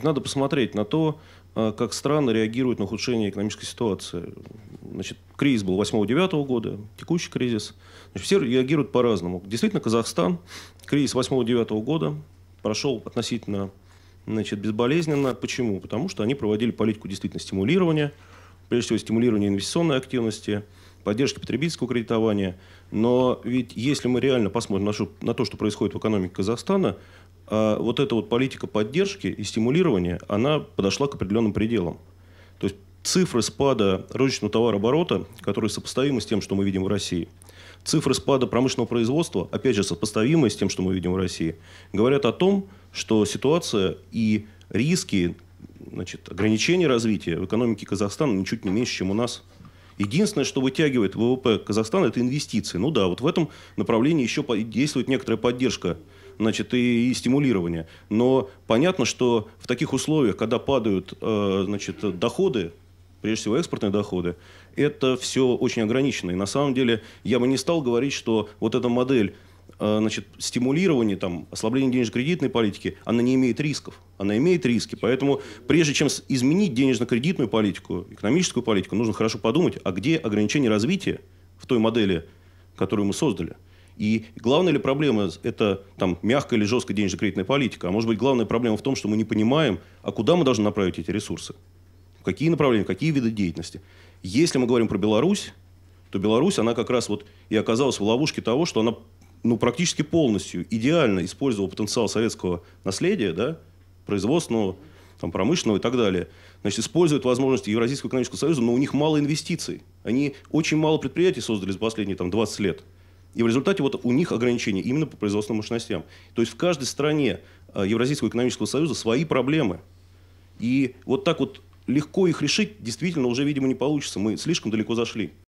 Надо посмотреть на то, э, как страны реагируют на ухудшение экономической ситуации. Значит, кризис был 8-9 года, текущий кризис. Значит, все реагируют по-разному. Действительно, Казахстан, кризис 8-9 года прошел относительно значит, безболезненно. Почему? Потому что они проводили политику действительно стимулирования, прежде всего стимулирования инвестиционной активности, поддержки потребительского кредитования. Но ведь если мы реально посмотрим на, на то, что происходит в экономике Казахстана, а вот эта вот политика поддержки и стимулирования, она подошла к определенным пределам. То есть цифры спада розничного товарооборота, которые сопоставимы с тем, что мы видим в России, цифры спада промышленного производства, опять же, сопоставимы с тем, что мы видим в России, говорят о том, что ситуация и риски значит, ограничения развития в экономике Казахстана ничуть не меньше, чем у нас. Единственное, что вытягивает ВВП Казахстана, это инвестиции. Ну да, вот в этом направлении еще действует некоторая поддержка значит, и, и стимулирования. Но понятно, что в таких условиях, когда падают э, значит, доходы, прежде всего экспортные доходы, это все очень ограничено. И на самом деле я бы не стал говорить, что вот эта модель э, значит, стимулирование, там, ослабление денежно-кредитной политики, она не имеет рисков. Она имеет риски. Поэтому прежде чем изменить денежно-кредитную политику, экономическую политику, нужно хорошо подумать, а где ограничение развития в той модели, которую мы создали – и главная ли проблема – это там, мягкая или жесткая денежно-кредитная политика? А может быть, главная проблема в том, что мы не понимаем, а куда мы должны направить эти ресурсы? какие направления, какие виды деятельности? Если мы говорим про Беларусь, то Беларусь, она как раз вот и оказалась в ловушке того, что она ну, практически полностью, идеально использовала потенциал советского наследия, да, производственного, там, промышленного и так далее. Значит, используют возможности Евразийского экономического союза, но у них мало инвестиций. Они очень мало предприятий создали за последние там, 20 лет – и в результате вот у них ограничения именно по производственным мощностям. То есть в каждой стране э, Евразийского экономического союза свои проблемы. И вот так вот легко их решить действительно уже, видимо, не получится. Мы слишком далеко зашли.